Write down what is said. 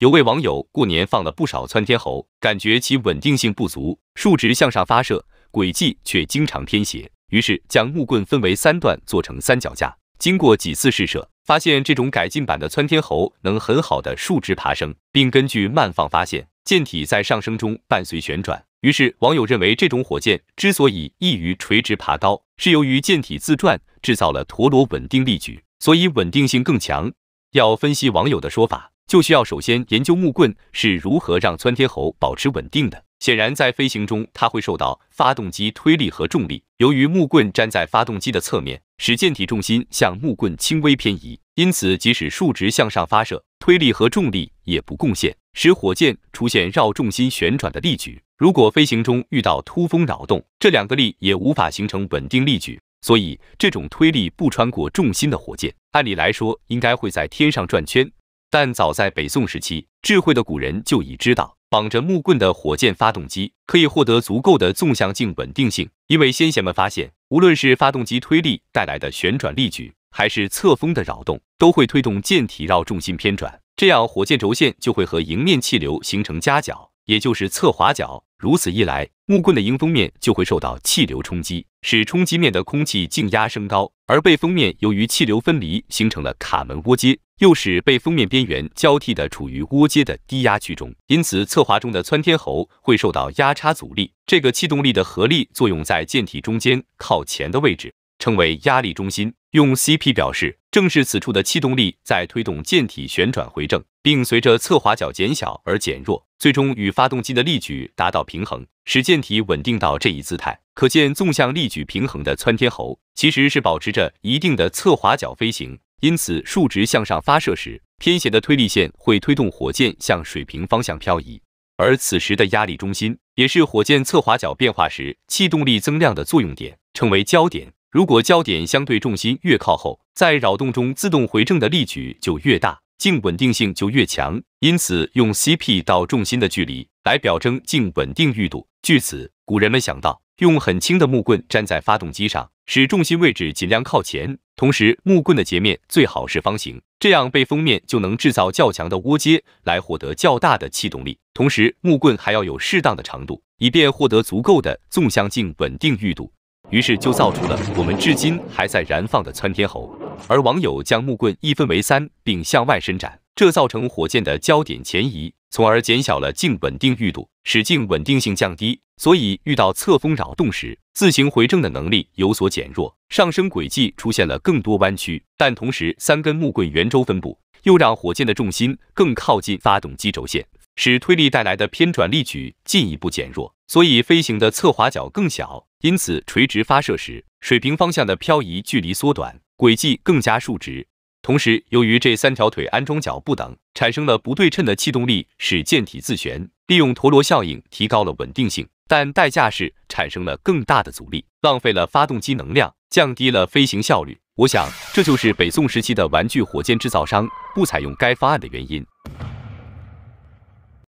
有位网友过年放了不少窜天猴，感觉其稳定性不足，竖直向上发射，轨迹却经常偏斜。于是将木棍分为三段做成三脚架，经过几次试射，发现这种改进版的窜天猴能很好的竖直爬升，并根据慢放发现，箭体在上升中伴随旋转。于是网友认为，这种火箭之所以易于垂直爬高，是由于箭体自转制造了陀螺稳定力矩，所以稳定性更强。要分析网友的说法。就需要首先研究木棍是如何让窜天猴保持稳定的。显然，在飞行中，它会受到发动机推力和重力。由于木棍粘在发动机的侧面，使舰体重心向木棍轻微偏移，因此即使竖直向上发射，推力和重力也不共线，使火箭出现绕重心旋转的力矩。如果飞行中遇到突风扰动，这两个力也无法形成稳定力矩。所以，这种推力不穿过重心的火箭，按理来说应该会在天上转圈。但早在北宋时期，智慧的古人就已知道，绑着木棍的火箭发动机可以获得足够的纵向静稳定性。因为先贤们发现，无论是发动机推力带来的旋转力矩，还是侧风的扰动，都会推动舰体绕重心偏转，这样火箭轴线就会和迎面气流形成夹角，也就是侧滑角。如此一来，木棍的迎风面就会受到气流冲击，使冲击面的空气静压升高，而背风面由于气流分离形成了卡门涡街，又使背风面边缘交替的处于涡街的低压区中。因此，侧滑中的窜天猴会受到压差阻力。这个气动力的合力作用在舰体中间靠前的位置，称为压力中心，用 CP 表示。正是此处的气动力在推动舰体旋转回正，并随着侧滑角减小而减弱。最终与发动机的力矩达到平衡，使舰体稳定到这一姿态。可见，纵向力矩平衡的窜天猴其实是保持着一定的侧滑角飞行。因此，竖直向上发射时，偏斜的推力线会推动火箭向水平方向漂移，而此时的压力中心也是火箭侧滑角变化时气动力增量的作用点，称为焦点。如果焦点相对重心越靠后，在扰动中自动回正的力矩就越大。静稳定性就越强，因此用 CP 到重心的距离来表征静稳定裕度。据此，古人们想到用很轻的木棍粘在发动机上，使重心位置尽量靠前，同时木棍的截面最好是方形，这样被封面就能制造较强的涡街来获得较大的气动力。同时，木棍还要有适当的长度，以便获得足够的纵向静稳定裕度。于是就造出了我们至今还在燃放的窜天猴。而网友将木棍一分为三，并向外伸展，这造成火箭的焦点前移，从而减小了静稳定裕度，使静稳定性降低。所以遇到侧风扰动时，自行回正的能力有所减弱，上升轨迹出现了更多弯曲。但同时，三根木棍圆周分布又让火箭的重心更靠近发动机轴线，使推力带来的偏转力矩进一步减弱，所以飞行的侧滑角更小。因此，垂直发射时，水平方向的漂移距离缩短。轨迹更加竖直，同时由于这三条腿安装角不等，产生了不对称的气动力，使舰体自旋，利用陀螺效应提高了稳定性，但代价是产生了更大的阻力，浪费了发动机能量，降低了飞行效率。我想，这就是北宋时期的玩具火箭制造商不采用该方案的原因。